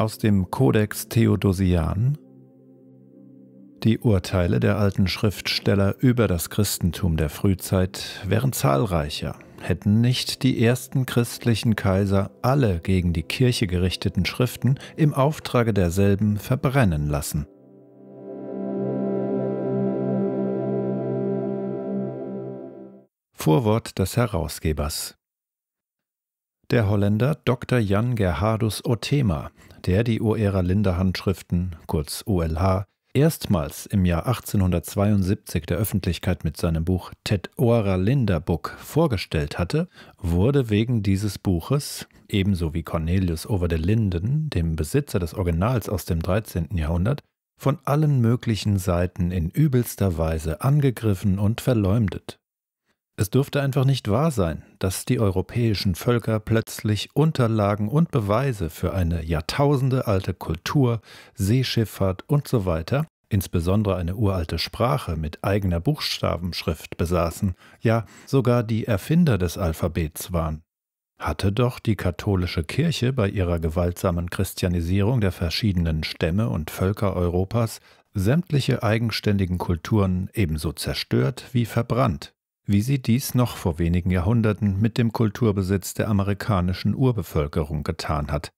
aus dem Codex Theodosian, die Urteile der alten Schriftsteller über das Christentum der Frühzeit wären zahlreicher. Hätten nicht die ersten christlichen Kaiser alle gegen die Kirche gerichteten Schriften im Auftrage derselben verbrennen lassen. Vorwort des Herausgebers der Holländer Dr. Jan Gerhardus Othema der die Oerer Linder Handschriften, kurz OLH, erstmals im Jahr 1872 der Öffentlichkeit mit seinem Buch Ted Oerer Linder Book vorgestellt hatte, wurde wegen dieses Buches, ebenso wie Cornelius over de Linden, dem Besitzer des Originals aus dem 13. Jahrhundert, von allen möglichen Seiten in übelster Weise angegriffen und verleumdet. Es dürfte einfach nicht wahr sein, dass die europäischen Völker plötzlich Unterlagen und Beweise für eine Jahrtausende alte Kultur, Seeschifffahrt und so weiter, insbesondere eine uralte Sprache mit eigener Buchstabenschrift besaßen, ja sogar die Erfinder des Alphabets waren. Hatte doch die katholische Kirche bei ihrer gewaltsamen Christianisierung der verschiedenen Stämme und Völker Europas sämtliche eigenständigen Kulturen ebenso zerstört wie verbrannt, wie sie dies noch vor wenigen Jahrhunderten mit dem Kulturbesitz der amerikanischen Urbevölkerung getan hat.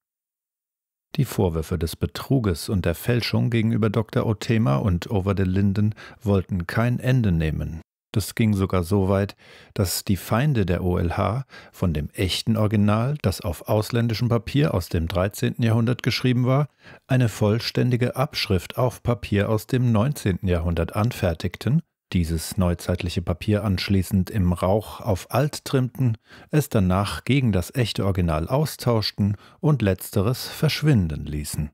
Die Vorwürfe des Betruges und der Fälschung gegenüber Dr. Othema und Over the Linden wollten kein Ende nehmen. Das ging sogar so weit, dass die Feinde der OLH von dem echten Original, das auf ausländischem Papier aus dem 13. Jahrhundert geschrieben war, eine vollständige Abschrift auf Papier aus dem 19. Jahrhundert anfertigten dieses neuzeitliche Papier anschließend im Rauch auf alt trimmten, es danach gegen das echte Original austauschten und letzteres verschwinden ließen.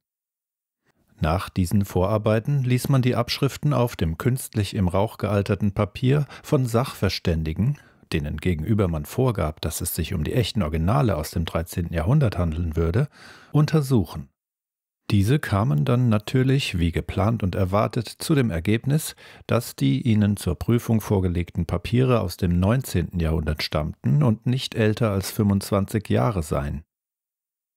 Nach diesen Vorarbeiten ließ man die Abschriften auf dem künstlich im Rauch gealterten Papier von Sachverständigen, denen gegenüber man vorgab, dass es sich um die echten Originale aus dem 13. Jahrhundert handeln würde, untersuchen. Diese kamen dann natürlich, wie geplant und erwartet, zu dem Ergebnis, dass die ihnen zur Prüfung vorgelegten Papiere aus dem 19. Jahrhundert stammten und nicht älter als 25 Jahre seien.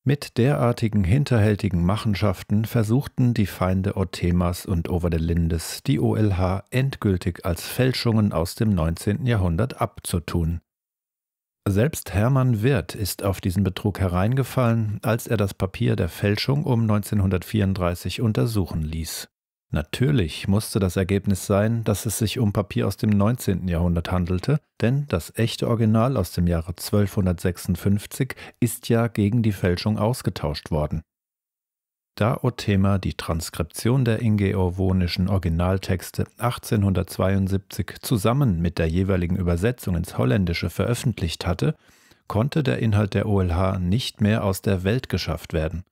Mit derartigen hinterhältigen Machenschaften versuchten die Feinde Othemas und Overdelindes die OLH endgültig als Fälschungen aus dem 19. Jahrhundert abzutun. Selbst Hermann Wirth ist auf diesen Betrug hereingefallen, als er das Papier der Fälschung um 1934 untersuchen ließ. Natürlich musste das Ergebnis sein, dass es sich um Papier aus dem 19. Jahrhundert handelte, denn das echte Original aus dem Jahre 1256 ist ja gegen die Fälschung ausgetauscht worden da Othema die Transkription der ingeorwonischen Originaltexte 1872 zusammen mit der jeweiligen Übersetzung ins Holländische veröffentlicht hatte, konnte der Inhalt der OLH nicht mehr aus der Welt geschafft werden.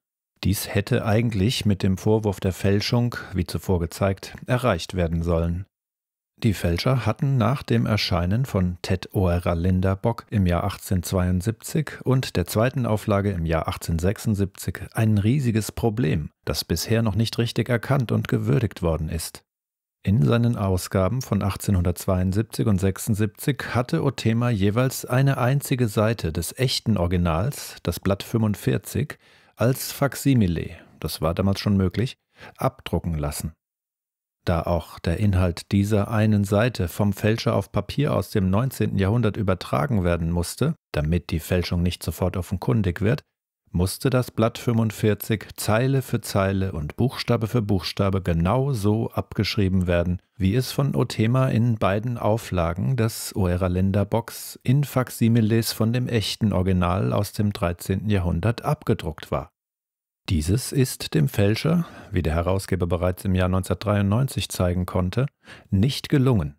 Dies hätte eigentlich mit dem Vorwurf der Fälschung, wie zuvor gezeigt, erreicht werden sollen. Die Fälscher hatten nach dem Erscheinen von Ted Oera Linderbock im Jahr 1872 und der zweiten Auflage im Jahr 1876 ein riesiges Problem, das bisher noch nicht richtig erkannt und gewürdigt worden ist. In seinen Ausgaben von 1872 und 76 hatte Othema jeweils eine einzige Seite des echten Originals, das Blatt 45, als Faksimile, das war damals schon möglich, abdrucken lassen. Da auch der Inhalt dieser einen Seite vom Fälscher auf Papier aus dem 19. Jahrhundert übertragen werden musste, damit die Fälschung nicht sofort offenkundig wird, musste das Blatt 45 Zeile für Zeile und Buchstabe für Buchstabe genau so abgeschrieben werden, wie es von Othema in beiden Auflagen des Oeraländer Box in Faximiles von dem echten Original aus dem 13. Jahrhundert abgedruckt war. Dieses ist dem Fälscher, wie der Herausgeber bereits im Jahr 1993 zeigen konnte, nicht gelungen.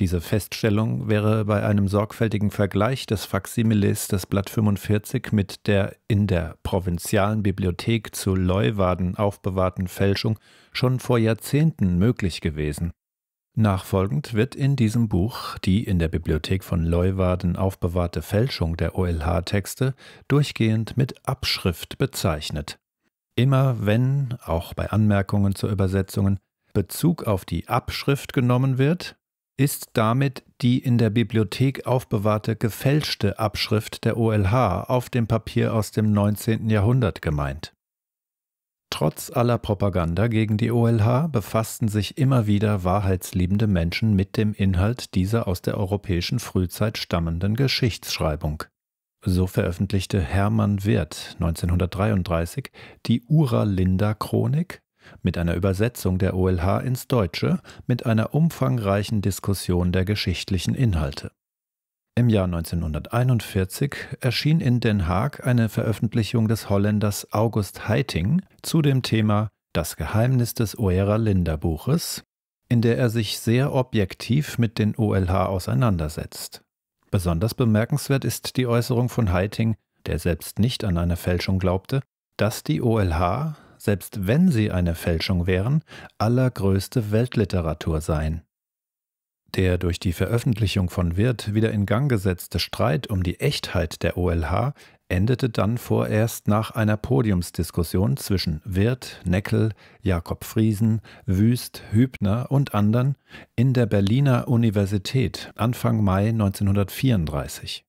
Diese Feststellung wäre bei einem sorgfältigen Vergleich des Faksimiles des Blatt 45 mit der in der provinzialen Bibliothek zu Leuwarden aufbewahrten Fälschung schon vor Jahrzehnten möglich gewesen. Nachfolgend wird in diesem Buch die in der Bibliothek von Leuwarden aufbewahrte Fälschung der OLH-Texte durchgehend mit Abschrift bezeichnet. Immer wenn, auch bei Anmerkungen zu Übersetzungen, Bezug auf die Abschrift genommen wird, ist damit die in der Bibliothek aufbewahrte gefälschte Abschrift der OLH auf dem Papier aus dem 19. Jahrhundert gemeint. Trotz aller Propaganda gegen die OLH befassten sich immer wieder wahrheitsliebende Menschen mit dem Inhalt dieser aus der europäischen Frühzeit stammenden Geschichtsschreibung. So veröffentlichte Hermann Wirth 1933 die Uralinda-Chronik mit einer Übersetzung der OLH ins Deutsche mit einer umfangreichen Diskussion der geschichtlichen Inhalte. Im Jahr 1941 erschien in Den Haag eine Veröffentlichung des Holländers August Heiting zu dem Thema Das Geheimnis des Oera-Linda-Buches, in der er sich sehr objektiv mit den OLH auseinandersetzt. Besonders bemerkenswert ist die Äußerung von Heiting, der selbst nicht an eine Fälschung glaubte, dass die OLH, selbst wenn sie eine Fälschung wären, allergrößte Weltliteratur seien. Der durch die Veröffentlichung von Wirth wieder in Gang gesetzte Streit um die Echtheit der OLH endete dann vorerst nach einer Podiumsdiskussion zwischen Wirth, Neckel, Jakob Friesen, Wüst, Hübner und anderen in der Berliner Universität Anfang Mai 1934.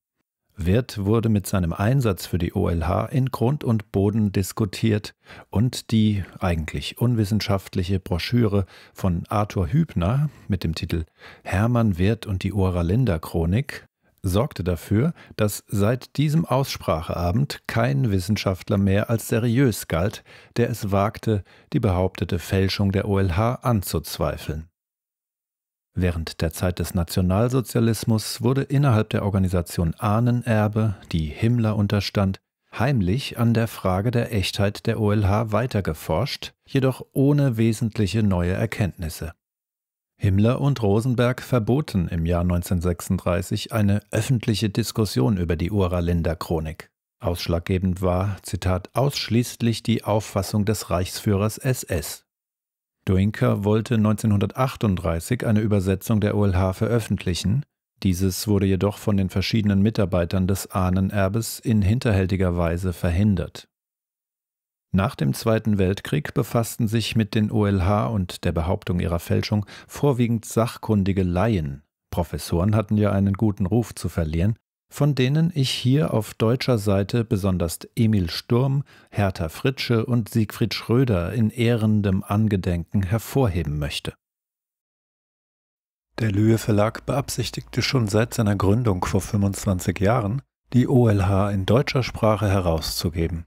Wirth wurde mit seinem Einsatz für die OLH in Grund und Boden diskutiert und die eigentlich unwissenschaftliche Broschüre von Arthur Hübner mit dem Titel Hermann Wirth und die Oralinda Chronik sorgte dafür, dass seit diesem Ausspracheabend kein Wissenschaftler mehr als seriös galt, der es wagte, die behauptete Fälschung der OLH anzuzweifeln. Während der Zeit des Nationalsozialismus wurde innerhalb der Organisation Ahnenerbe, die Himmler unterstand, heimlich an der Frage der Echtheit der OLH weitergeforscht, jedoch ohne wesentliche neue Erkenntnisse. Himmler und Rosenberg verboten im Jahr 1936 eine öffentliche Diskussion über die Uralinder Chronik. Ausschlaggebend war, Zitat, ausschließlich die Auffassung des Reichsführers SS. Duinker wollte 1938 eine Übersetzung der OLH veröffentlichen, dieses wurde jedoch von den verschiedenen Mitarbeitern des Ahnenerbes in hinterhältiger Weise verhindert. Nach dem Zweiten Weltkrieg befassten sich mit den OLH und der Behauptung ihrer Fälschung vorwiegend sachkundige Laien. Professoren hatten ja einen guten Ruf zu verlieren, von denen ich hier auf deutscher Seite besonders Emil Sturm, Hertha Fritsche und Siegfried Schröder in ehrendem Angedenken hervorheben möchte. Der Lühe Verlag beabsichtigte schon seit seiner Gründung vor 25 Jahren, die OLH in deutscher Sprache herauszugeben.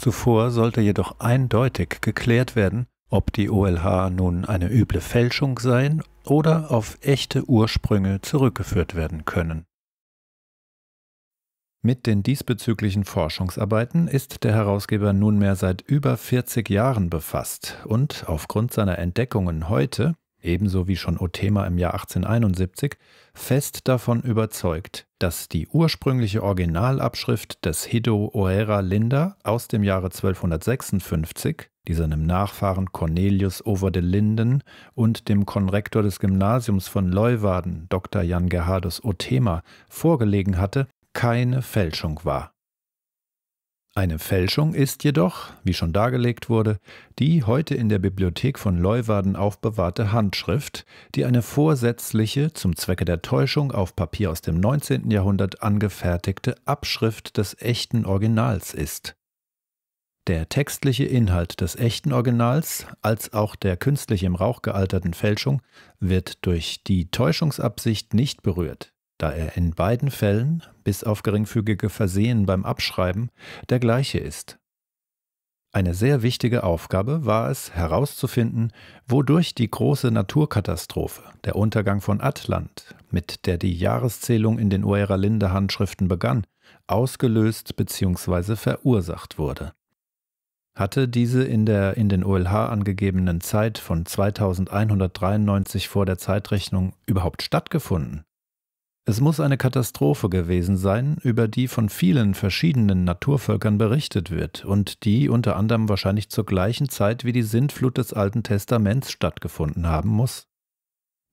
Zuvor sollte jedoch eindeutig geklärt werden, ob die OLH nun eine üble Fälschung seien oder auf echte Ursprünge zurückgeführt werden können. Mit den diesbezüglichen Forschungsarbeiten ist der Herausgeber nunmehr seit über 40 Jahren befasst und aufgrund seiner Entdeckungen heute ebenso wie schon Othema im Jahr 1871, fest davon überzeugt, dass die ursprüngliche Originalabschrift des Hido Oera Linda aus dem Jahre 1256, die seinem Nachfahren Cornelius Over de Linden und dem Konrektor des Gymnasiums von Leuwarden, Dr. Jan Gerhardus Othema, vorgelegen hatte, keine Fälschung war. Eine Fälschung ist jedoch, wie schon dargelegt wurde, die heute in der Bibliothek von Leuwarden aufbewahrte Handschrift, die eine vorsätzliche, zum Zwecke der Täuschung auf Papier aus dem 19. Jahrhundert angefertigte Abschrift des echten Originals ist. Der textliche Inhalt des echten Originals als auch der künstlich im Rauch gealterten Fälschung wird durch die Täuschungsabsicht nicht berührt da er in beiden Fällen, bis auf geringfügige Versehen beim Abschreiben, der gleiche ist. Eine sehr wichtige Aufgabe war es, herauszufinden, wodurch die große Naturkatastrophe, der Untergang von Atlant, mit der die Jahreszählung in den Uera-Linde-Handschriften begann, ausgelöst bzw. verursacht wurde. Hatte diese in der in den OLH angegebenen Zeit von 2193 vor der Zeitrechnung überhaupt stattgefunden? Es muss eine Katastrophe gewesen sein, über die von vielen verschiedenen Naturvölkern berichtet wird und die unter anderem wahrscheinlich zur gleichen Zeit wie die Sintflut des Alten Testaments stattgefunden haben muss.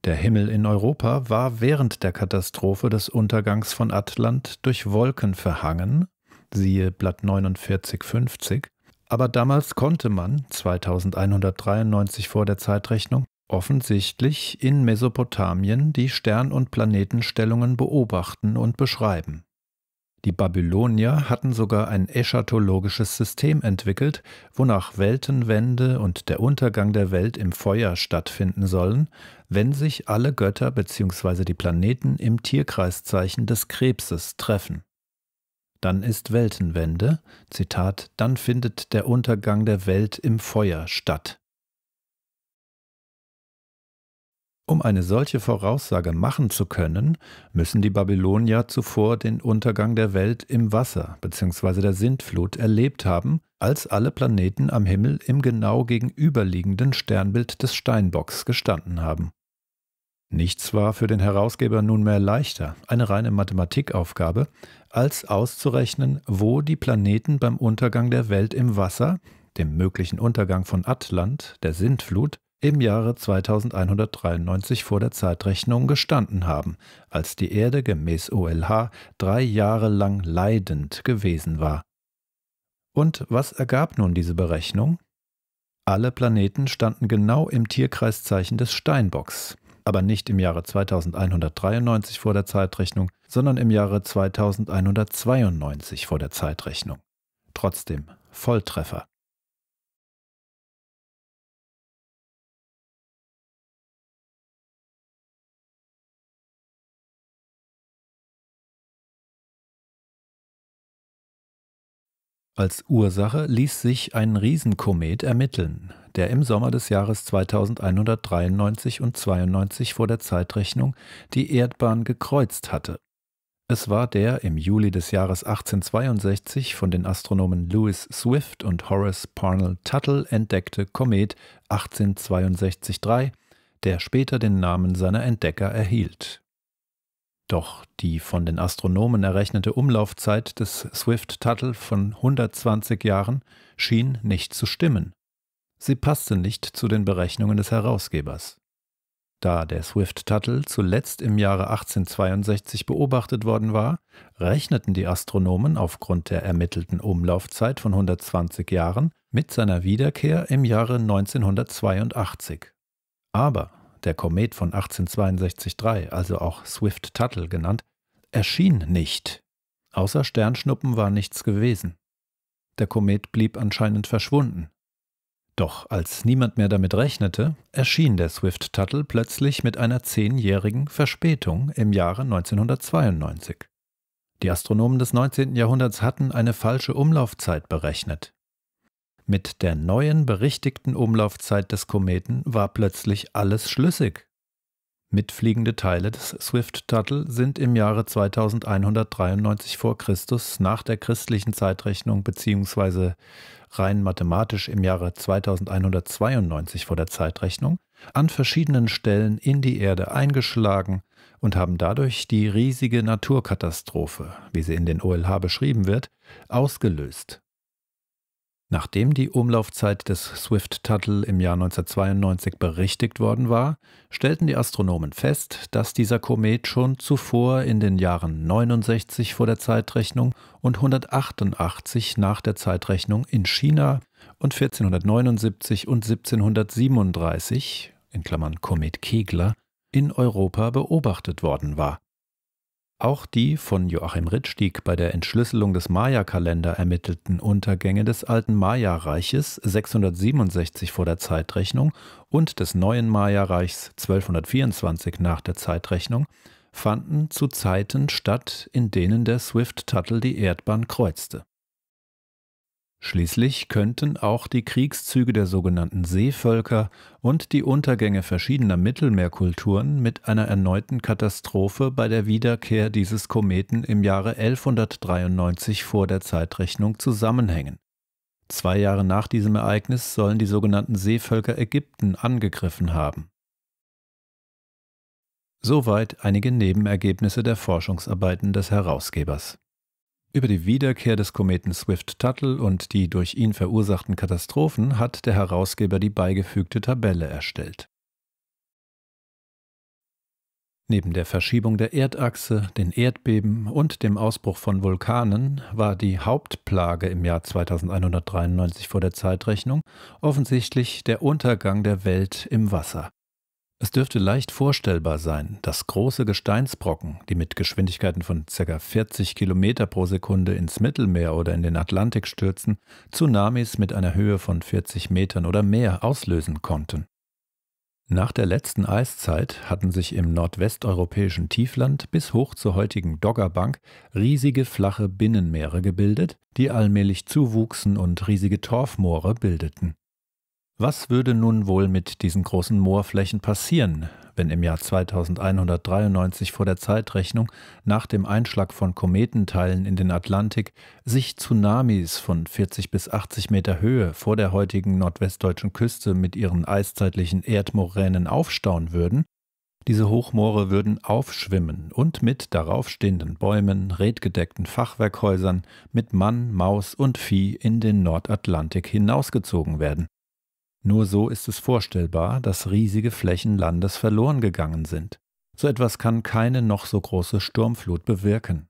Der Himmel in Europa war während der Katastrophe des Untergangs von Atlant durch Wolken verhangen, siehe Blatt 4950, aber damals konnte man, 2193 vor der Zeitrechnung, offensichtlich in Mesopotamien die Stern- und Planetenstellungen beobachten und beschreiben. Die Babylonier hatten sogar ein eschatologisches System entwickelt, wonach Weltenwende und der Untergang der Welt im Feuer stattfinden sollen, wenn sich alle Götter bzw. die Planeten im Tierkreiszeichen des Krebses treffen. Dann ist Weltenwende, Zitat, dann findet der Untergang der Welt im Feuer statt. Um eine solche Voraussage machen zu können, müssen die Babylonier zuvor den Untergang der Welt im Wasser bzw. der Sintflut erlebt haben, als alle Planeten am Himmel im genau gegenüberliegenden Sternbild des Steinbocks gestanden haben. Nichts war für den Herausgeber nunmehr leichter, eine reine Mathematikaufgabe, als auszurechnen, wo die Planeten beim Untergang der Welt im Wasser, dem möglichen Untergang von Atlant, der Sintflut, im Jahre 2193 vor der Zeitrechnung gestanden haben, als die Erde gemäß OLH drei Jahre lang leidend gewesen war. Und was ergab nun diese Berechnung? Alle Planeten standen genau im Tierkreiszeichen des Steinbocks, aber nicht im Jahre 2193 vor der Zeitrechnung, sondern im Jahre 2192 vor der Zeitrechnung. Trotzdem Volltreffer. Als Ursache ließ sich ein Riesenkomet ermitteln, der im Sommer des Jahres 2193 und 92 vor der Zeitrechnung die Erdbahn gekreuzt hatte. Es war der im Juli des Jahres 1862 von den Astronomen Lewis Swift und Horace Parnell Tuttle entdeckte Komet 1862-3, der später den Namen seiner Entdecker erhielt. Doch die von den Astronomen errechnete Umlaufzeit des Swift-Tuttle von 120 Jahren schien nicht zu stimmen. Sie passte nicht zu den Berechnungen des Herausgebers. Da der Swift-Tuttle zuletzt im Jahre 1862 beobachtet worden war, rechneten die Astronomen aufgrund der ermittelten Umlaufzeit von 120 Jahren mit seiner Wiederkehr im Jahre 1982. Aber der Komet von 1862-3, also auch Swift-Tuttle genannt, erschien nicht. Außer Sternschnuppen war nichts gewesen. Der Komet blieb anscheinend verschwunden. Doch als niemand mehr damit rechnete, erschien der Swift-Tuttle plötzlich mit einer zehnjährigen Verspätung im Jahre 1992. Die Astronomen des 19. Jahrhunderts hatten eine falsche Umlaufzeit berechnet. Mit der neuen berichtigten Umlaufzeit des Kometen war plötzlich alles schlüssig. Mitfliegende Teile des Swift Tuttle sind im Jahre 2193 vor Christus nach der christlichen Zeitrechnung bzw. rein mathematisch im Jahre 2192 vor der Zeitrechnung an verschiedenen Stellen in die Erde eingeschlagen und haben dadurch die riesige Naturkatastrophe, wie sie in den OLH beschrieben wird, ausgelöst. Nachdem die Umlaufzeit des Swift-Tuttle im Jahr 1992 berichtigt worden war, stellten die Astronomen fest, dass dieser Komet schon zuvor in den Jahren 69 vor der Zeitrechnung und 188 nach der Zeitrechnung in China und 1479 und 1737 in Klammern Komet Kegler in Europa beobachtet worden war. Auch die von Joachim Rittstieg bei der Entschlüsselung des Maya-Kalender ermittelten Untergänge des alten Maya-Reiches 667 vor der Zeitrechnung und des neuen Maya-Reichs 1224 nach der Zeitrechnung fanden zu Zeiten statt, in denen der Swift-Tuttle die Erdbahn kreuzte Schließlich könnten auch die Kriegszüge der sogenannten Seevölker und die Untergänge verschiedener Mittelmeerkulturen mit einer erneuten Katastrophe bei der Wiederkehr dieses Kometen im Jahre 1193 vor der Zeitrechnung zusammenhängen. Zwei Jahre nach diesem Ereignis sollen die sogenannten Seevölker Ägypten angegriffen haben. Soweit einige Nebenergebnisse der Forschungsarbeiten des Herausgebers. Über die Wiederkehr des Kometen Swift-Tuttle und die durch ihn verursachten Katastrophen hat der Herausgeber die beigefügte Tabelle erstellt. Neben der Verschiebung der Erdachse, den Erdbeben und dem Ausbruch von Vulkanen war die Hauptplage im Jahr 2193 vor der Zeitrechnung offensichtlich der Untergang der Welt im Wasser. Es dürfte leicht vorstellbar sein, dass große Gesteinsbrocken, die mit Geschwindigkeiten von ca. 40 km pro Sekunde ins Mittelmeer oder in den Atlantik stürzen, Tsunamis mit einer Höhe von 40 Metern oder mehr auslösen konnten. Nach der letzten Eiszeit hatten sich im nordwesteuropäischen Tiefland bis hoch zur heutigen Doggerbank riesige flache Binnenmeere gebildet, die allmählich zuwuchsen und riesige Torfmoore bildeten. Was würde nun wohl mit diesen großen Moorflächen passieren, wenn im Jahr 2193 vor der Zeitrechnung nach dem Einschlag von Kometenteilen in den Atlantik sich Tsunamis von 40 bis 80 Meter Höhe vor der heutigen nordwestdeutschen Küste mit ihren eiszeitlichen Erdmoränen aufstauen würden? Diese Hochmoore würden aufschwimmen und mit daraufstehenden Bäumen, redgedeckten Fachwerkhäusern, mit Mann, Maus und Vieh in den Nordatlantik hinausgezogen werden. Nur so ist es vorstellbar, dass riesige Flächen Landes verloren gegangen sind. So etwas kann keine noch so große Sturmflut bewirken.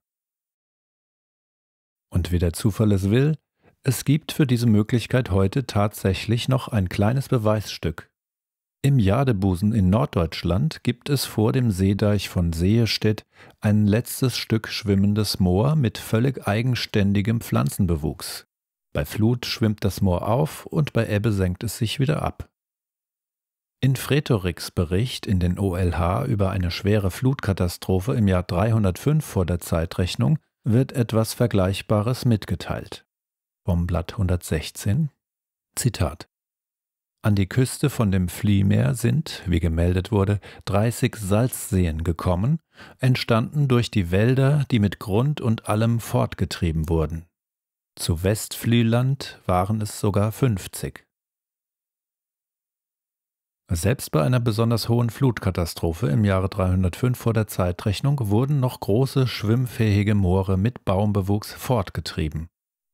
Und wie der Zufall es will, es gibt für diese Möglichkeit heute tatsächlich noch ein kleines Beweisstück. Im Jadebusen in Norddeutschland gibt es vor dem Seedeich von Seestedt ein letztes Stück schwimmendes Moor mit völlig eigenständigem Pflanzenbewuchs. Bei Flut schwimmt das Moor auf und bei Ebbe senkt es sich wieder ab. In Fretoriks Bericht in den OLH über eine schwere Flutkatastrophe im Jahr 305 vor der Zeitrechnung wird etwas Vergleichbares mitgeteilt. Vom Blatt 116 Zitat An die Küste von dem Fliehmeer sind, wie gemeldet wurde, 30 Salzseen gekommen, entstanden durch die Wälder, die mit Grund und allem fortgetrieben wurden. Zu Westflieland waren es sogar 50. Selbst bei einer besonders hohen Flutkatastrophe im Jahre 305 vor der Zeitrechnung wurden noch große schwimmfähige Moore mit Baumbewuchs fortgetrieben.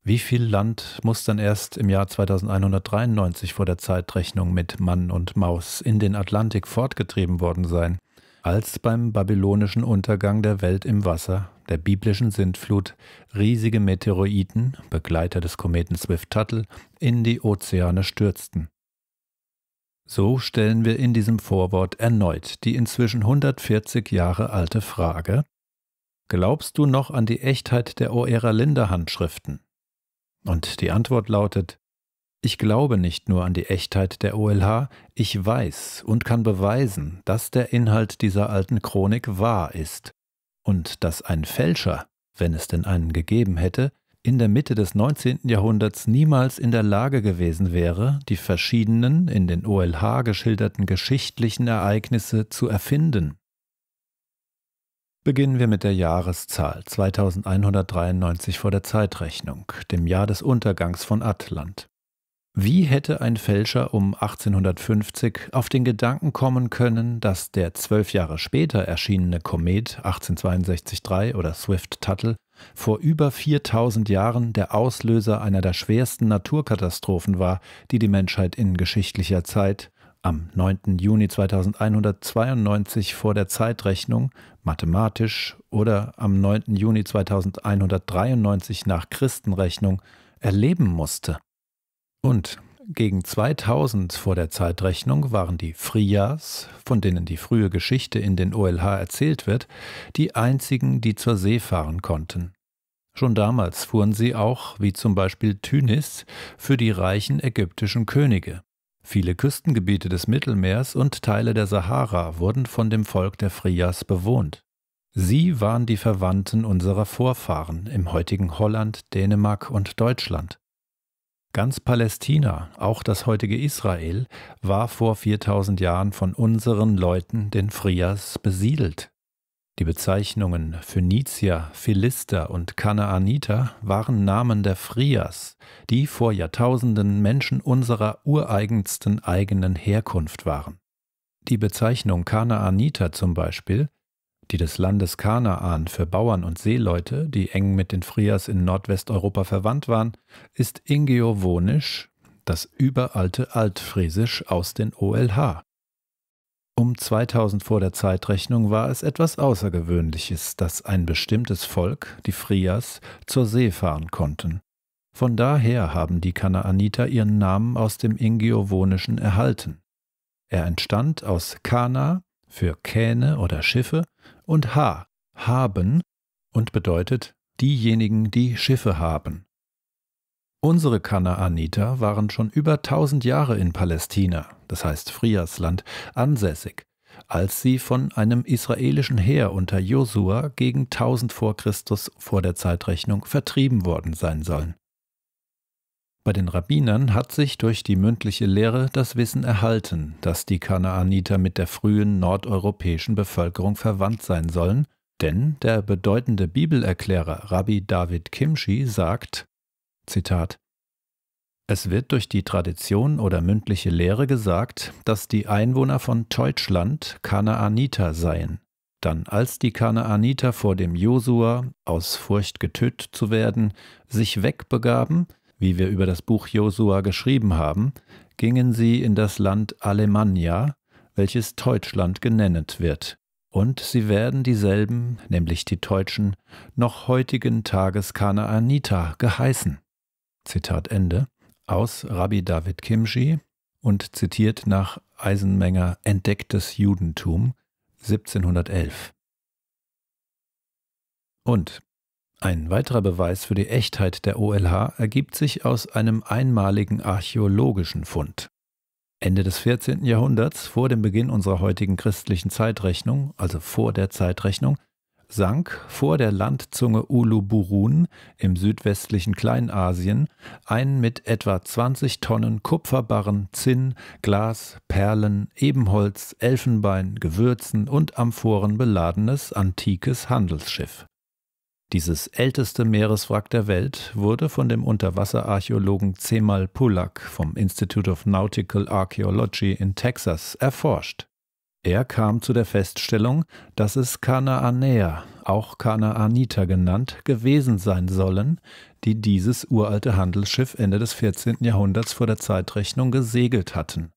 Wie viel Land muss dann erst im Jahr 2193 vor der Zeitrechnung mit Mann und Maus in den Atlantik fortgetrieben worden sein, als beim babylonischen Untergang der Welt im Wasser der biblischen Sintflut riesige Meteoroiden, Begleiter des Kometen Swift-Tuttle, in die Ozeane stürzten. So stellen wir in diesem Vorwort erneut die inzwischen 140 Jahre alte Frage, Glaubst du noch an die Echtheit der Oera-Linde-Handschriften? Und die Antwort lautet, ich glaube nicht nur an die Echtheit der OLH, ich weiß und kann beweisen, dass der Inhalt dieser alten Chronik wahr ist und dass ein Fälscher, wenn es denn einen gegeben hätte, in der Mitte des 19. Jahrhunderts niemals in der Lage gewesen wäre, die verschiedenen in den OLH geschilderten geschichtlichen Ereignisse zu erfinden. Beginnen wir mit der Jahreszahl 2193 vor der Zeitrechnung, dem Jahr des Untergangs von Atlant. Wie hätte ein Fälscher um 1850 auf den Gedanken kommen können, dass der zwölf Jahre später erschienene Komet 1862-3 oder Swift-Tuttle vor über 4000 Jahren der Auslöser einer der schwersten Naturkatastrophen war, die die Menschheit in geschichtlicher Zeit am 9. Juni 2192 vor der Zeitrechnung mathematisch oder am 9. Juni 2193 nach Christenrechnung erleben musste? Und gegen 2000 vor der Zeitrechnung waren die Frias, von denen die frühe Geschichte in den OLH erzählt wird, die einzigen, die zur See fahren konnten. Schon damals fuhren sie auch, wie zum Beispiel Tunis, für die reichen ägyptischen Könige. Viele Küstengebiete des Mittelmeers und Teile der Sahara wurden von dem Volk der Frias bewohnt. Sie waren die Verwandten unserer Vorfahren im heutigen Holland, Dänemark und Deutschland. Ganz Palästina, auch das heutige Israel, war vor 4000 Jahren von unseren Leuten, den Frias, besiedelt. Die Bezeichnungen Phönizier, Philister und Kanaaniter waren Namen der Frias, die vor Jahrtausenden Menschen unserer ureigensten eigenen Herkunft waren. Die Bezeichnung Kanaaniter zum Beispiel die des Landes Kanaan für Bauern und Seeleute, die eng mit den Frias in Nordwesteuropa verwandt waren, ist Ingeowonisch, das überalte Altfriesisch aus den OLH. Um 2000 vor der Zeitrechnung war es etwas Außergewöhnliches, dass ein bestimmtes Volk, die Frias, zur See fahren konnten. Von daher haben die Kanaaniter ihren Namen aus dem Ingeowonischen erhalten. Er entstand aus Kana für Kähne oder Schiffe und ha, haben und bedeutet diejenigen, die Schiffe haben. Unsere Kanaaniter waren schon über tausend Jahre in Palästina, das heißt Friasland, ansässig, als sie von einem israelischen Heer unter Josua gegen 1000 vor Christus vor der Zeitrechnung vertrieben worden sein sollen. Bei den Rabbinern hat sich durch die mündliche Lehre das Wissen erhalten, dass die Kanaaniter mit der frühen nordeuropäischen Bevölkerung verwandt sein sollen, denn der bedeutende Bibelerklärer Rabbi David Kimschi sagt, Zitat, es wird durch die Tradition oder mündliche Lehre gesagt, dass die Einwohner von Deutschland Kanaaniter seien. Dann als die Kanaaniter vor dem Josua, aus Furcht getötet zu werden, sich wegbegaben, wie wir über das Buch Josua geschrieben haben, gingen sie in das Land Alemannia, welches Deutschland genennet wird. Und sie werden dieselben, nämlich die Deutschen, noch heutigen Tages Kanaanita geheißen. Zitat Ende. Aus Rabbi David Kimschi und zitiert nach Eisenmenger Entdecktes Judentum 1711. Und ein weiterer Beweis für die Echtheit der OLH ergibt sich aus einem einmaligen archäologischen Fund. Ende des 14. Jahrhunderts, vor dem Beginn unserer heutigen christlichen Zeitrechnung, also vor der Zeitrechnung, sank vor der Landzunge Uluburun im südwestlichen Kleinasien ein mit etwa 20 Tonnen Kupferbarren, Zinn, Glas, Perlen, Ebenholz, Elfenbein, Gewürzen und Amphoren beladenes antikes Handelsschiff. Dieses älteste Meereswrack der Welt wurde von dem Unterwasserarchäologen Cemal Pulak vom Institute of Nautical Archaeology in Texas erforscht. Er kam zu der Feststellung, dass es Kanaanäer, auch Kanaaniter genannt, gewesen sein sollen, die dieses uralte Handelsschiff Ende des 14. Jahrhunderts vor der Zeitrechnung gesegelt hatten.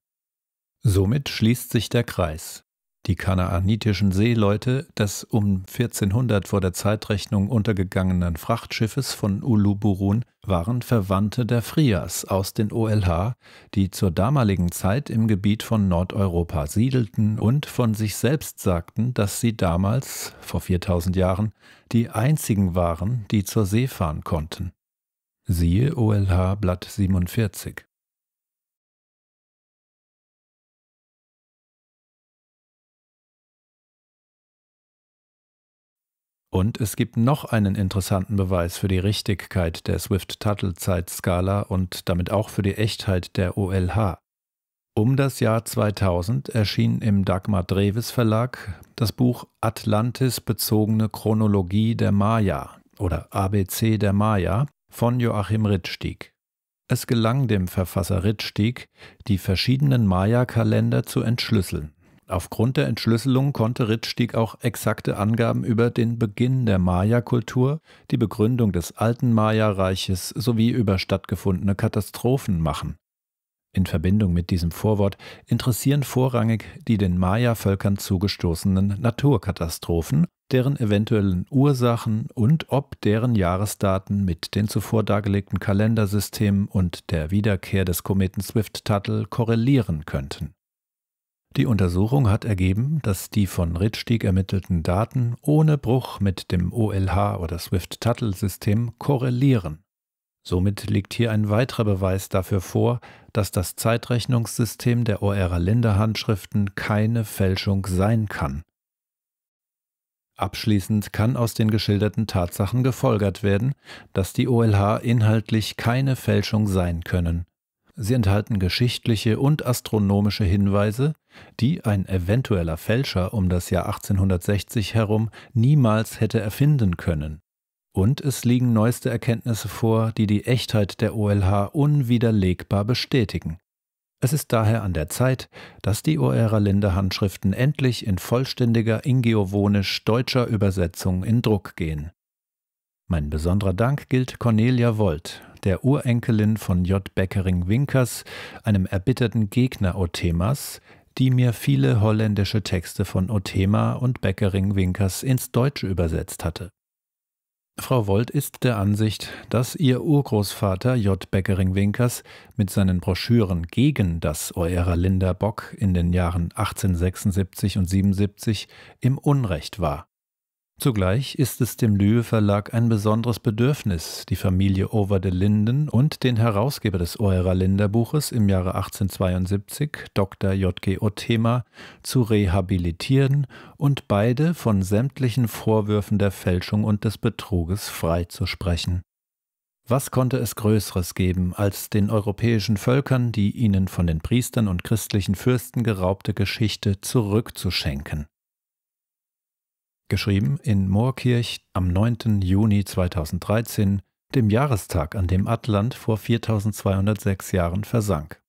Somit schließt sich der Kreis die kanaanitischen Seeleute des um 1400 vor der Zeitrechnung untergegangenen Frachtschiffes von Uluburun waren Verwandte der Frias aus den OLH, die zur damaligen Zeit im Gebiet von Nordeuropa siedelten und von sich selbst sagten, dass sie damals, vor 4000 Jahren, die einzigen waren, die zur See fahren konnten. Siehe OLH Blatt 47. Und es gibt noch einen interessanten Beweis für die Richtigkeit der Swift-Tuttle-Zeitskala und damit auch für die Echtheit der OLH. Um das Jahr 2000 erschien im Dagmar Dreves Verlag das Buch Atlantis bezogene Chronologie der Maya oder ABC der Maya von Joachim Rittstieg. Es gelang dem Verfasser Rittstieg, die verschiedenen Maya-Kalender zu entschlüsseln. Aufgrund der Entschlüsselung konnte Rittstieg auch exakte Angaben über den Beginn der Maya-Kultur, die Begründung des alten Maya-Reiches sowie über stattgefundene Katastrophen machen. In Verbindung mit diesem Vorwort interessieren vorrangig die den Maya-Völkern zugestoßenen Naturkatastrophen, deren eventuellen Ursachen und ob deren Jahresdaten mit den zuvor dargelegten Kalendersystemen und der Wiederkehr des Kometen Swift-Tuttle korrelieren könnten. Die Untersuchung hat ergeben, dass die von Rittstieg ermittelten Daten ohne Bruch mit dem OLH oder Swift-Tuttle-System korrelieren. Somit liegt hier ein weiterer Beweis dafür vor, dass das Zeitrechnungssystem der Oera-Linde-Handschriften keine Fälschung sein kann. Abschließend kann aus den geschilderten Tatsachen gefolgert werden, dass die OLH inhaltlich keine Fälschung sein können. Sie enthalten geschichtliche und astronomische Hinweise, die ein eventueller Fälscher um das Jahr 1860 herum niemals hätte erfinden können. Und es liegen neueste Erkenntnisse vor, die die Echtheit der OLH unwiderlegbar bestätigen. Es ist daher an der Zeit, dass die oera Linde-Handschriften endlich in vollständiger ingiovonisch-deutscher Übersetzung in Druck gehen. Mein besonderer Dank gilt Cornelia Volt, der Urenkelin von J. Beckering-Winkers, einem erbitterten Gegner Othemas, die mir viele holländische Texte von Othema und Beckering-Winkers ins Deutsche übersetzt hatte. Frau Wold ist der Ansicht, dass ihr Urgroßvater J. Beckering-Winkers mit seinen Broschüren gegen das Eurer Euralinder Bock in den Jahren 1876 und 77 im Unrecht war. Zugleich ist es dem Lühe Verlag ein besonderes Bedürfnis, die Familie Over de Linden und den Herausgeber des Eurer Linderbuches im Jahre 1872, Dr. J.G. Othema, zu rehabilitieren und beide von sämtlichen Vorwürfen der Fälschung und des Betruges freizusprechen. Was konnte es Größeres geben, als den europäischen Völkern die ihnen von den Priestern und christlichen Fürsten geraubte Geschichte zurückzuschenken? geschrieben in Moorkirch am 9. Juni 2013, dem Jahrestag, an dem Atlant vor 4206 Jahren versank.